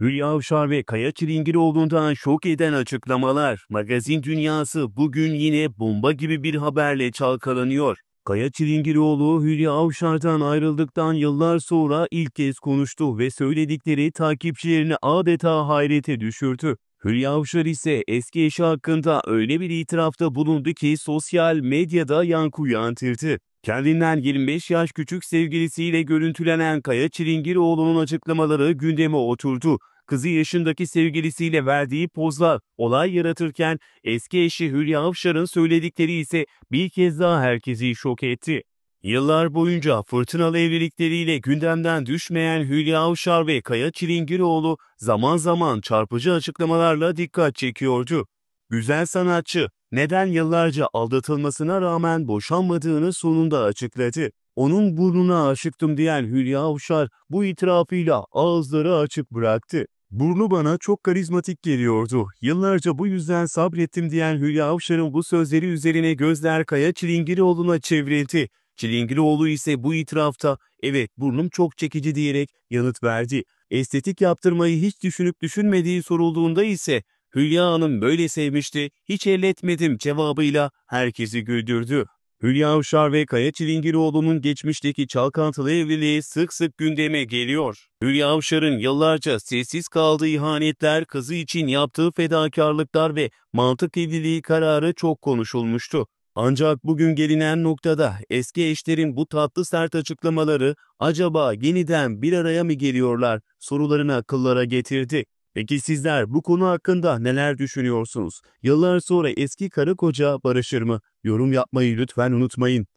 Hülya Avşar ve Kaya Çilingir Çilingiroğlu'ndan şok eden açıklamalar, magazin dünyası bugün yine bomba gibi bir haberle çalkalanıyor. Kaya Çilingiroğlu Hülya Avşar'dan ayrıldıktan yıllar sonra ilk kez konuştu ve söyledikleri takipçilerini adeta hayrete düşürdü. Hülya Avşar ise eski eşi hakkında öyle bir itirafta bulundu ki sosyal medyada yankı uyandırdı. Kendinden 25 yaş küçük sevgilisiyle görüntülenen Kaya Çilingiroğlu'nun açıklamaları gündeme oturdu. Kızı yaşındaki sevgilisiyle verdiği pozla olay yaratırken eski eşi Hülya Avşar'ın söyledikleri ise bir kez daha herkesi şok etti. Yıllar boyunca fırtınalı evlilikleriyle gündemden düşmeyen Hülya Avşar ve Kaya Çilingiroğlu zaman zaman çarpıcı açıklamalarla dikkat çekiyordu. Güzel sanatçı, neden yıllarca aldatılmasına rağmen boşanmadığını sonunda açıkladı. Onun burnuna aşıktım diyen Hülya Avşar bu itirafıyla ağızları açık bıraktı. Burnu bana çok karizmatik geliyordu. Yıllarca bu yüzden sabrettim diyen Hülya Avşar'ın bu sözleri üzerine gözler Kaya Çilingiroğlu'na çevrildi. Çilingiroğlu ise bu itirafta evet burnum çok çekici diyerek yanıt verdi. Estetik yaptırmayı hiç düşünüp düşünmediği sorulduğunda ise Hülya Hanım böyle sevmişti, hiç elletmedim cevabıyla herkesi güldürdü. Hülya Avşar ve Kaya Çilingiroğlu'nun geçmişteki çalkantılı evliliği sık sık gündeme geliyor. Hülya Avşar'ın yıllarca sessiz kaldığı ihanetler, kızı için yaptığı fedakarlıklar ve mantık evliliği kararı çok konuşulmuştu. Ancak bugün gelinen noktada eski eşlerin bu tatlı sert açıklamaları acaba yeniden bir araya mı geliyorlar sorularını akıllara getirdi. Peki sizler bu konu hakkında neler düşünüyorsunuz? Yıllar sonra eski karı koca barışır mı? Yorum yapmayı lütfen unutmayın.